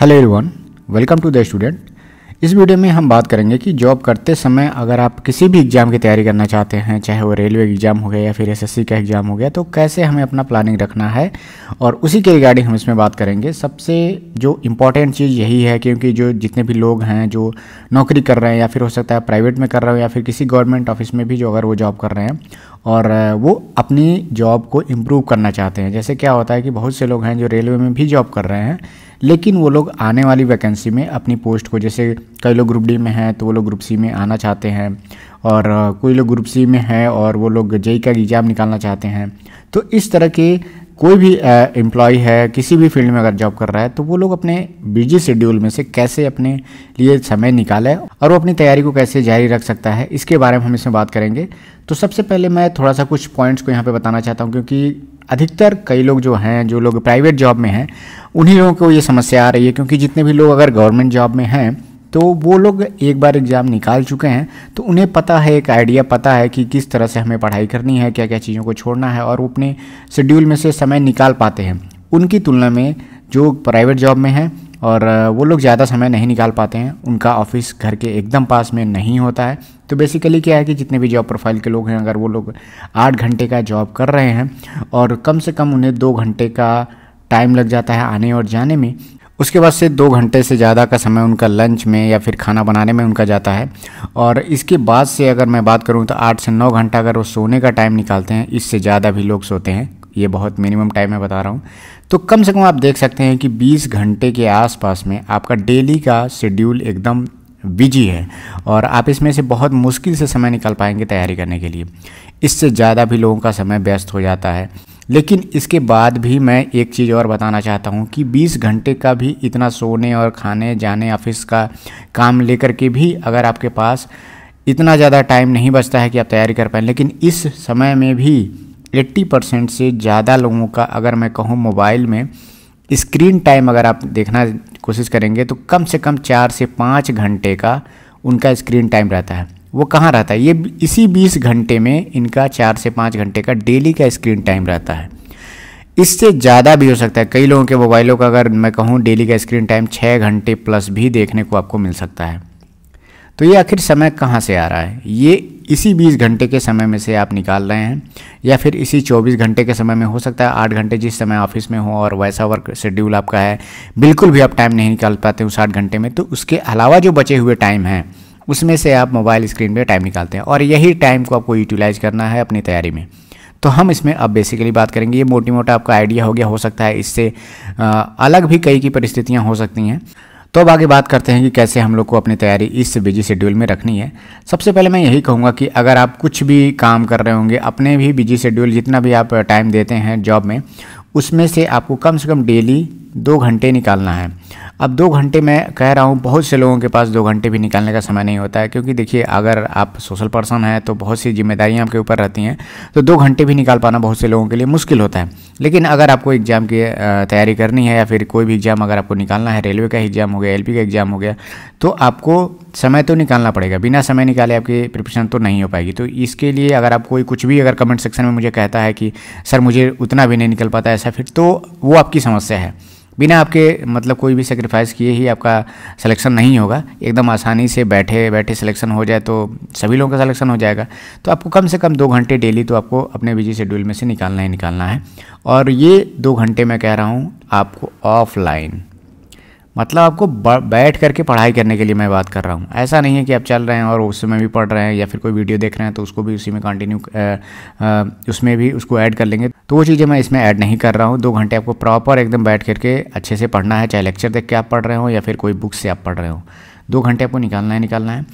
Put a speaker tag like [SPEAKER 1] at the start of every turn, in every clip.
[SPEAKER 1] hello everyone welcome to the student इस video में हम बात करेंगे कि जॉब करते समय अगर आप किसी भी एग्ज़ाम की तैयारी करना चाहते हैं चाहे वो रेलवे एग्ज़ाम हो गया या फिर एसएससी का एग्ज़ाम हो गया तो कैसे हमें अपना प्लानिंग रखना है और उसी के रिगार्डिंग हम इसमें बात करेंगे सबसे जो इम्पॉर्टेंट चीज़ यही है क्योंकि जो जितने भी लोग हैं जो नौकरी कर रहे हैं या फिर हो सकता है प्राइवेट में कर रहे हो या फिर किसी गवर्नमेंट ऑफिस में भी जो अगर वो जॉब कर रहे हैं और वो अपनी जॉब को इम्प्रूव करना चाहते हैं जैसे क्या होता है कि बहुत से लोग हैं जो रेलवे में भी जॉब कर रहे हैं लेकिन वो लोग आने वाली वैकेंसी में अपनी पोस्ट को जैसे कई लोग ग्रुप डी में हैं तो वो लोग ग्रुप सी में आना चाहते हैं और कोई लोग ग्रुप सी में हैं और वो लोग जेई का एग्ज़ाम निकालना चाहते हैं तो इस तरह के कोई भी एम्प्लॉय है किसी भी फील्ड में अगर जॉब कर रहा है तो वो लोग अपने बिजी शेड्यूल में से कैसे अपने लिए समय निकाले और वो अपनी तैयारी को कैसे जारी रख सकता है इसके बारे में हम इसमें बात करेंगे तो सबसे पहले मैं थोड़ा सा कुछ पॉइंट्स को यहाँ पे बताना चाहता हूँ क्योंकि अधिकतर कई लोग जो हैं जो लोग प्राइवेट जॉब में हैं उन्हीं लोगों को ये समस्या आ रही है क्योंकि जितने भी लोग अगर गवर्नमेंट जॉब में हैं तो वो लोग एक बार एग्ज़ाम निकाल चुके हैं तो उन्हें पता है एक आइडिया पता है कि किस तरह से हमें पढ़ाई करनी है क्या क्या चीज़ों को छोड़ना है और वो अपने शेड्यूल में से समय निकाल पाते हैं उनकी तुलना में जो प्राइवेट जॉब में हैं और वो लोग ज़्यादा समय नहीं निकाल पाते हैं उनका ऑफिस घर के एकदम पास में नहीं होता है तो बेसिकली क्या है कि जितने भी जॉब प्रोफाइल के लोग हैं अगर वो लोग आठ घंटे का जॉब कर रहे हैं और कम से कम उन्हें दो घंटे का टाइम लग जाता है आने और जाने में उसके बाद से दो घंटे से ज़्यादा का समय उनका लंच में या फिर खाना बनाने में उनका जाता है और इसके बाद से अगर मैं बात करूँ तो आठ से नौ घंटा अगर वो सोने का टाइम निकालते हैं इससे ज़्यादा भी लोग सोते हैं ये बहुत मिनिमम टाइम मैं बता रहा हूँ तो कम से कम आप देख सकते हैं कि 20 घंटे के आसपास में आपका डेली का शेड्यूल एकदम बिजी है और आप इसमें से बहुत मुश्किल से समय निकाल पाएंगे तैयारी करने के लिए इससे ज़्यादा भी लोगों का समय व्यस्त हो जाता है लेकिन इसके बाद भी मैं एक चीज़ और बताना चाहता हूँ कि 20 घंटे का भी इतना सोने और खाने जाने ऑफिस का काम लेकर के भी अगर आपके पास इतना ज़्यादा टाइम नहीं बचता है कि आप तैयारी कर पाएँ लेकिन इस समय में भी 80 परसेंट से ज़्यादा लोगों का अगर मैं कहूँ मोबाइल में स्क्रीन टाइम अगर आप देखना कोशिश करेंगे तो कम से कम चार से पाँच घंटे का उनका स्क्रीन टाइम रहता है वो कहाँ रहता है ये इसी बीस घंटे में इनका चार से पाँच घंटे का डेली का स्क्रीन टाइम रहता है इससे ज़्यादा भी हो सकता है कई लोगों के मोबाइलों का अगर मैं कहूँ डेली का स्क्रीन टाइम छः घंटे प्लस भी देखने को आपको मिल सकता है तो ये आखिर समय कहाँ से आ रहा है ये इसी 20 घंटे के समय में से आप निकाल रहे हैं या फिर इसी 24 घंटे के समय में हो सकता है आठ घंटे जिस समय ऑफिस में हो और वैसा वर्क शेड्यूल आपका है बिल्कुल भी आप टाइम नहीं निकाल पाते उस आठ घंटे में तो उसके अलावा जो बचे हुए टाइम हैं उसमें से आप मोबाइल स्क्रीन पर टाइम निकालते हैं और यही टाइम को आपको यूटिलाइज़ करना है अपनी तैयारी में तो हम इसमें अब बेसिकली बात करेंगे ये मोटी मोटा आपका आइडिया हो गया हो सकता है इससे अलग भी कई की परिस्थितियाँ हो सकती हैं तो अब आगे बात करते हैं कि कैसे हम लोग को अपनी तैयारी इस बिजी शेड्यूल में रखनी है सबसे पहले मैं यही कहूँगा कि अगर आप कुछ भी काम कर रहे होंगे अपने भी बिजी शेड्यूल जितना भी आप टाइम देते हैं जॉब में उसमें से आपको कम से कम डेली दो घंटे निकालना है अब दो घंटे मैं कह रहा हूँ बहुत से लोगों के पास दो घंटे भी निकालने का समय नहीं होता है क्योंकि देखिए अगर आप सोशल पर्सन हैं तो बहुत सी जिम्मेदारियाँ आपके ऊपर रहती हैं तो दो घंटे भी निकाल पाना बहुत से लोगों के लिए मुश्किल होता है लेकिन अगर आपको एग्ज़ाम की तैयारी करनी है या फिर कोई भी एग्ज़ाम अगर आपको निकालना है रेलवे का एग्ज़ाम हो गया एल का एग्ज़ाम हो गया तो आपको समय तो निकालना पड़ेगा बिना समय निकाले आपकी प्रिपरेशन तो नहीं हो पाएगी तो इसके लिए अगर आप कोई कुछ भी अगर कमेंट सेक्शन में मुझे कहता है कि सर मुझे उतना भी नहीं निकल पाता ऐसा फिर तो वो आपकी समस्या है बिना आपके मतलब कोई भी सेक्रीफाइस किए ही आपका सिलेक्शन नहीं होगा एकदम आसानी से बैठे बैठे सिलेक्शन हो जाए तो सभी लोगों का सिलेक्शन हो जाएगा तो आपको कम से कम दो घंटे डेली तो आपको अपने बिजी शेड्यूल में से निकालना ही निकालना है और ये दो घंटे मैं कह रहा हूँ आपको ऑफलाइन मतलब आपको बैठ करके पढ़ाई करने के लिए मैं बात कर रहा हूँ ऐसा नहीं है कि आप चल रहे हैं और उस समय भी पढ़ रहे हैं या फिर कोई वीडियो देख रहे हैं तो उसको भी उसी में कंटिन्यू उसमें भी उसको ऐड कर लेंगे तो वो चीज़ें मैं इसमें ऐड नहीं कर रहा हूँ दो घंटे आपको प्रॉपर एकदम बैठ करके अच्छे से पढ़ना है चाहे लेक्चर देख के आप पढ़ रहे हो या फिर कोई बुक से आप पढ़ रहे हो दो घंटे आपको निकालना है निकालना है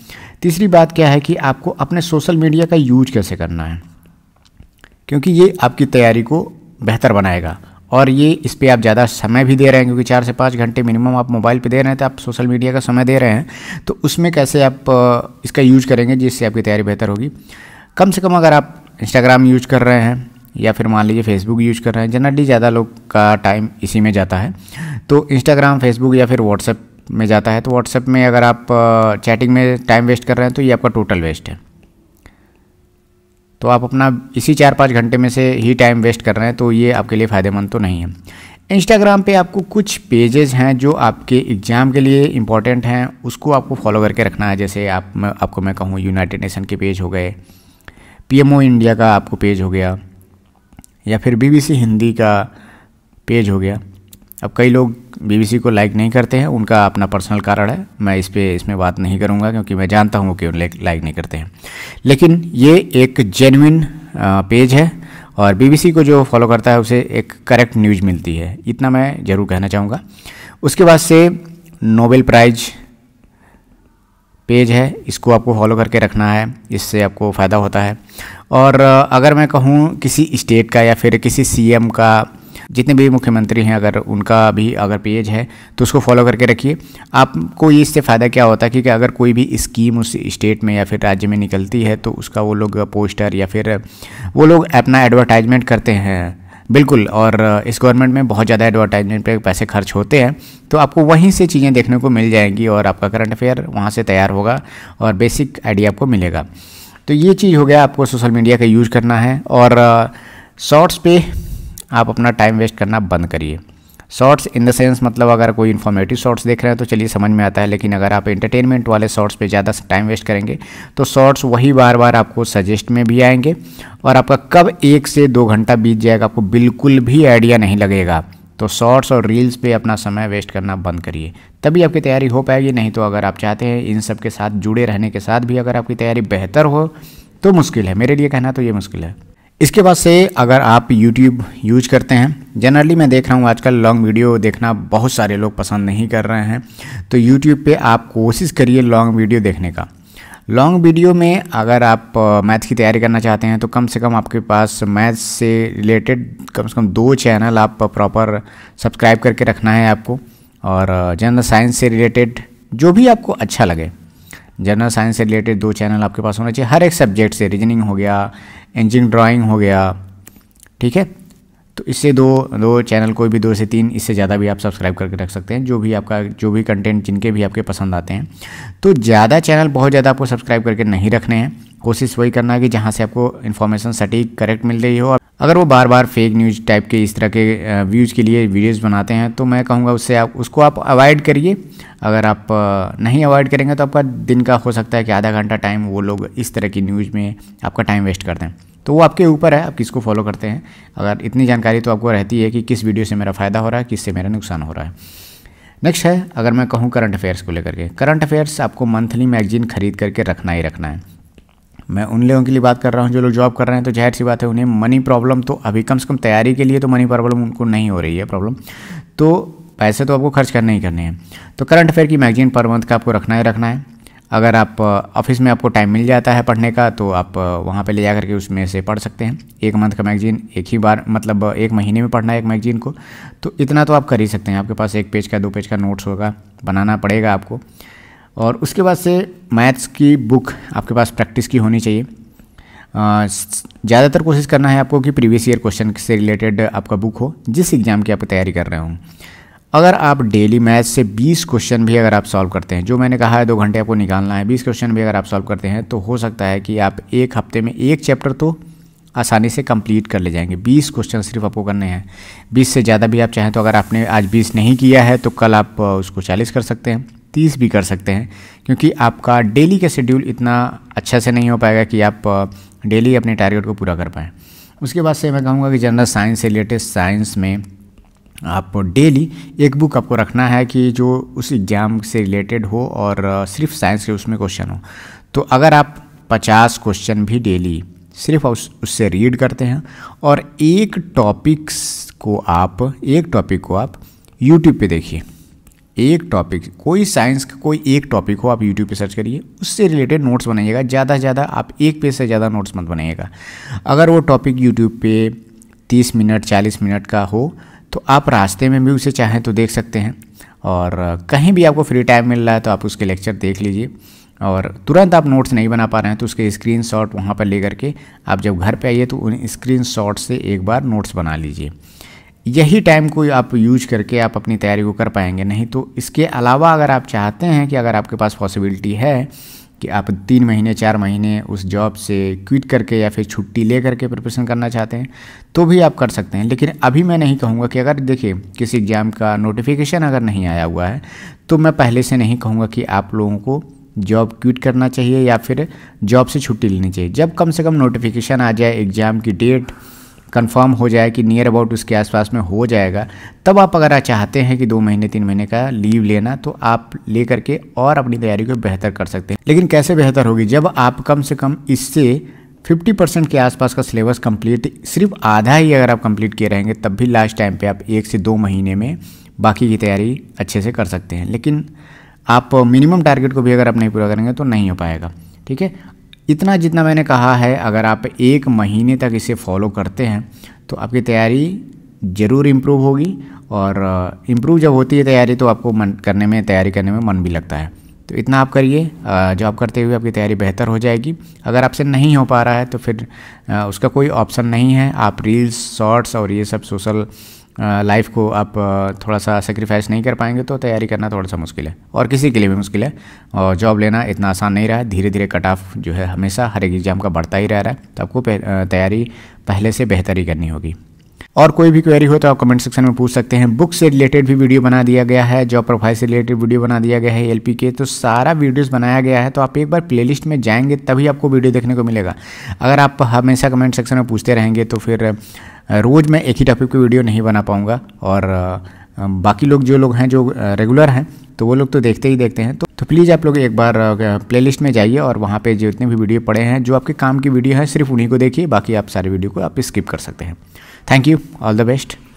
[SPEAKER 1] तीसरी बात क्या है कि आपको अपने सोशल मीडिया का यूज कैसे करना है क्योंकि ये आपकी तैयारी को बेहतर बनाएगा और ये इस पर आप ज़्यादा समय भी दे रहे हैं क्योंकि चार से पाँच घंटे मिनिमम आप मोबाइल पे दे रहे हैं तो आप सोशल मीडिया का समय दे रहे हैं तो उसमें कैसे आप इसका यूज करेंगे जिससे आपकी तैयारी बेहतर होगी कम से कम अगर आप इंस्टाग्राम यूज कर रहे हैं या फिर मान लीजिए फेसबुक यूज कर रहे हैं जनरली ज़्यादा लोग का टाइम इसी में जाता है तो इंस्टाग्राम फेसबुक या फिर व्हाट्सएप में जाता है तो व्हाट्सएप में अगर आप चैटिंग में टाइम वेस्ट कर रहे हैं तो ये आपका टोटल वेस्ट है तो आप अपना इसी चार पाँच घंटे में से ही टाइम वेस्ट कर रहे हैं तो ये आपके लिए फ़ायदेमंद तो नहीं है इंस्टाग्राम पे आपको कुछ पेजेस हैं जो आपके एग्ज़ाम के लिए इंपॉर्टेंट हैं उसको आपको फॉलो करके रखना है जैसे आप मैं आपको मैं कहूँ यूनाइटेड नेशन के पेज हो गए पीएमओ इंडिया का आपको पेज हो गया या फिर बीबीसी हिंदी का पेज हो गया अब कई लोग बीबीसी को लाइक नहीं करते हैं उनका अपना पर्सनल कारण है मैं इस पर इसमें बात नहीं करूँगा क्योंकि मैं जानता हूँ वो क्यों लाइक नहीं करते हैं लेकिन ये एक जेनविन पेज है और बीबीसी को जो फॉलो करता है उसे एक करेक्ट न्यूज़ मिलती है इतना मैं ज़रूर कहना चाहूँगा उसके बाद से नोबेल प्राइज़ पेज है इसको आपको फॉलो करके रखना है इससे आपको फ़ायदा होता है और अगर मैं कहूँ किसी स्टेट का या फिर किसी सीएम का जितने भी मुख्यमंत्री हैं अगर उनका भी अगर पेज है तो उसको फॉलो करके रखिए आपको ये इससे फ़ायदा क्या होता है कि, कि अगर कोई भी स्कीम उस स्टेट में या फिर राज्य में निकलती है तो उसका वो लोग पोस्टर या फिर वो लोग अपना एडवर्टाइजमेंट करते हैं बिल्कुल और इस गवर्नमेंट में बहुत ज़्यादा एडवर्टाइजमेंट पे पैसे खर्च होते हैं तो आपको वहीं से चीज़ें देखने को मिल जाएंगी और आपका करंट अफेयर वहाँ से तैयार होगा और बेसिक आइडिया आपको मिलेगा तो ये चीज़ हो गया आपको सोशल मीडिया का यूज़ करना है और शॉर्ट्स पे आप अपना टाइम वेस्ट करना बंद करिए शॉर्ट्स इन द सेंस मतलब अगर कोई इन्फॉर्मेटिव शॉर्ट्स देख रहे हैं तो चलिए समझ में आता है लेकिन अगर आप एंटरटेनमेंट वाले शॉर्ट्स पे ज़्यादा टाइम वेस्ट करेंगे तो शॉर्ट्स वही बार बार आपको सजेस्ट में भी आएंगे और आपका कब एक से दो घंटा बीत जाएगा आपको बिल्कुल भी आइडिया नहीं लगेगा तो शॉर्ट्स और रील्स पर अपना समय वेस्ट करना बंद करिए तभी आपकी तैयारी हो पाएगी नहीं तो अगर आप चाहते हैं इन सब के साथ जुड़े रहने के साथ भी अगर आपकी तैयारी बेहतर हो तो मुश्किल है मेरे लिए कहना तो ये मुश्किल है इसके बाद से अगर आप YouTube यूज करते हैं जनरली मैं देख रहा हूँ आजकल लॉन्ग वीडियो देखना बहुत सारे लोग पसंद नहीं कर रहे हैं तो YouTube पे आप कोशिश करिए लॉन्ग वीडियो देखने का लॉन्ग वीडियो में अगर आप मैथ की तैयारी करना चाहते हैं तो कम से कम आपके पास मैथ से रिलेटेड कम से कम दो चैनल आप प्रॉपर सब्सक्राइब करके रखना है आपको और जनरल साइंस से रिलेटेड जो भी आपको अच्छा लगे जनरल साइंस से रिलेटेड दो चैनल आपके पास होना चाहिए हर एक सब्जेक्ट से रीजनिंग हो गया इंजिन ड्राइंग हो गया ठीक है तो इससे दो दो चैनल कोई भी दो से तीन इससे ज़्यादा भी आप सब्सक्राइब करके रख सकते हैं जो भी आपका जो भी कंटेंट जिनके भी आपके पसंद आते हैं तो ज़्यादा चैनल बहुत ज़्यादा आपको सब्सक्राइब करके नहीं रखने हैं कोशिश वही करना है कि जहाँ से आपको इन्फॉर्मेशन सटीक करेक्ट मिल रही हो अगर वो बार बार फेक न्यूज़ टाइप के इस तरह के व्यूज़ के लिए वीडियोज़ बनाते हैं तो मैं कहूँगा उससे आप उसको आप अवॉइड करिए अगर आप नहीं अवॉइड करेंगे तो आपका दिन का हो सकता है कि आधा घंटा टाइम वो लोग इस तरह की न्यूज़ में आपका टाइम वेस्ट कर दें तो वो आपके ऊपर है आप किसको फॉलो करते हैं अगर इतनी जानकारी तो आपको रहती है कि किस वीडियो से मेरा फ़ायदा हो रहा है किससे मेरा नुकसान हो रहा है नेक्स्ट है अगर मैं कहूँ करंट अफेयर्स को लेकर के करंट अफेयर्स आपको मंथली मैगजीन खरीद करके रखना ही रखना है मैं उन लोगों के लिए बात कर रहा हूँ जो लोग जॉब कर रहे हैं तो जाहिर सी बात है उन्हें मनी प्रॉब्लम तो अभी कम से कम तैयारी के लिए तो मनी प्रॉब्लम उनको नहीं हो रही है प्रॉब्लम तो पैसे तो आपको खर्च करने ही करने हैं तो करंट अफेयर की मैगजीन पर मंथ का आपको रखना ही रखना है अगर आप ऑफिस uh, में आपको टाइम मिल जाता है पढ़ने का तो आप uh, वहाँ पे ले जा करके उसमें से पढ़ सकते हैं एक मंथ का मैगजीन एक ही बार मतलब uh, एक महीने में पढ़ना है एक मैगजीन को तो इतना तो आप कर ही सकते हैं आपके पास एक पेज का दो पेज का नोट्स होगा बनाना पड़ेगा आपको और उसके बाद से मैथ्स की बुक आपके पास प्रैक्टिस की होनी चाहिए ज़्यादातर कोशिश करना है आपको कि प्रीवियस ईयर क्वेश्चन से रिलेटेड आपका बुक हो जिस एग्ज़ाम की आप तैयारी कर रहे हो अगर आप डेली मैथ से 20 क्वेश्चन भी अगर आप सॉल्व करते हैं जो मैंने कहा है दो घंटे आपको निकालना है 20 क्वेश्चन भी अगर आप सॉल्व करते हैं तो हो सकता है कि आप एक हफ्ते में एक चैप्टर तो आसानी से कंप्लीट कर ले जाएंगे 20 क्वेश्चन सिर्फ आपको करने हैं 20 से ज़्यादा भी आप चाहें तो अगर आपने आज 20 नहीं किया है तो कल आप उसको 40 कर सकते हैं तीस भी कर सकते हैं क्योंकि आपका डेली का शेड्यूल इतना अच्छा से नहीं हो पाएगा कि आप डेली अपने टारगेट को पूरा कर पाएँ उसके बाद से मैं कहूँगा कि जनरल साइंस से लेटेस्ट साइंस में आप डेली एक बुक आपको रखना है कि जो उस एग्ज़ाम से रिलेटेड हो और सिर्फ साइंस के उसमें क्वेश्चन हो तो अगर आप पचास क्वेश्चन भी डेली सिर्फ उस उससे रीड करते हैं और एक टॉपिक्स को आप एक टॉपिक को आप यूट्यूब पे देखिए एक टॉपिक कोई साइंस का कोई एक टॉपिक हो आप यूट्यूब पे सर्च करिए उससे रिलेटेड नोट्स बनाइएगा ज़्यादा से ज़्यादा आप एक पेज से ज़्यादा नोट्स मत बनाइएगा अगर वो टॉपिक यूट्यूब पे तीस मिनट चालीस मिनट का हो तो आप रास्ते में भी उसे चाहें तो देख सकते हैं और कहीं भी आपको फ्री टाइम मिल रहा है तो आप उसके लेक्चर देख लीजिए और तुरंत आप नोट्स नहीं बना पा रहे हैं तो उसके स्क्रीन शॉट वहाँ पर ले करके आप जब घर पर आइए तो उन स्क्रीन शॉट से एक बार नोट्स बना लीजिए यही टाइम को आप यूज करके आप अपनी तैयारी को कर पाएंगे नहीं तो इसके अलावा अगर आप चाहते हैं कि अगर आपके पास पॉसिबिलिटी है कि आप तीन महीने चार महीने उस जॉब से क्विट करके या फिर छुट्टी ले करके प्रिपरेशन करना चाहते हैं तो भी आप कर सकते हैं लेकिन अभी मैं नहीं कहूँगा कि अगर देखिए किसी एग्ज़ाम का नोटिफिकेशन अगर नहीं आया हुआ है तो मैं पहले से नहीं कहूँगा कि आप लोगों को जॉब क्विट करना चाहिए या फिर जॉब से छुट्टी लेनी चाहिए जब कम से कम नोटिफिकेशन आ जाए एग्ज़ाम की डेट कंफर्म हो जाए कि नियर अबाउट उसके आसपास में हो जाएगा तब आप अगर चाहते हैं कि दो महीने तीन महीने का लीव लेना तो आप ले करके और अपनी तैयारी को बेहतर कर सकते हैं लेकिन कैसे बेहतर होगी जब आप कम से कम इससे 50 परसेंट के आसपास का सिलेबस कंप्लीट सिर्फ आधा ही अगर आप कंप्लीट किए रहेंगे तब भी लास्ट टाइम पे आप एक से दो महीने में बाकी की तैयारी अच्छे से कर सकते हैं लेकिन आप मिनिमम टारगेट को भी अगर आप नहीं पूरा करेंगे तो नहीं हो पाएगा ठीक है इतना जितना मैंने कहा है अगर आप एक महीने तक इसे फॉलो करते हैं तो आपकी तैयारी ज़रूर इम्प्रूव होगी और इम्प्रूव uh, जब होती है तैयारी तो आपको मन करने में तैयारी करने में मन भी लगता है तो इतना आप करिए uh, जॉब करते हुए आपकी तैयारी बेहतर हो जाएगी अगर आपसे नहीं हो पा रहा है तो फिर uh, उसका कोई ऑप्शन नहीं है आप रील्स शॉर्ट्स और ये सब सोशल लाइफ को आप थोड़ा सा सेक्रीफाइस नहीं कर पाएंगे तो तैयारी करना थोड़ा सा मुश्किल है और किसी के लिए भी मुश्किल है और जॉब लेना इतना आसान नहीं रहा है धीरे धीरे कट ऑफ जो है हमेशा हर एक एग्ज़ाम का बढ़ता ही रह रहा है तो आपको तैयारी पहले से बेहतर ही करनी होगी और कोई भी क्वेरी हो तो आप कमेंट सेक्शन में पूछ सकते हैं बुक से रिलेटेड भी वीडियो बना दिया गया है जॉब प्रोफाइल से रिलेटेड वीडियो बना दिया गया है एल के तो सारा वीडियोज़ बनाया गया है तो आप एक बार प्ले में जाएंगे तभी आपको वीडियो देखने को मिलेगा अगर आप हमेशा कमेंट सेक्शन में पूछते रहेंगे तो फिर रोज़ मैं एक ही टॉपिक की वीडियो नहीं बना पाऊँगा और बाकी लोग जो लोग हैं जो रेगुलर हैं तो वो लोग तो देखते ही देखते हैं तो प्लीज़ आप लोग एक बार प्लेलिस्ट में जाइए और वहाँ पे जितने भी वीडियो पड़े हैं जो आपके काम की वीडियो है सिर्फ उन्हीं को देखिए बाकी आप सारे वीडियो को आप स्किप कर सकते हैं thank you all the best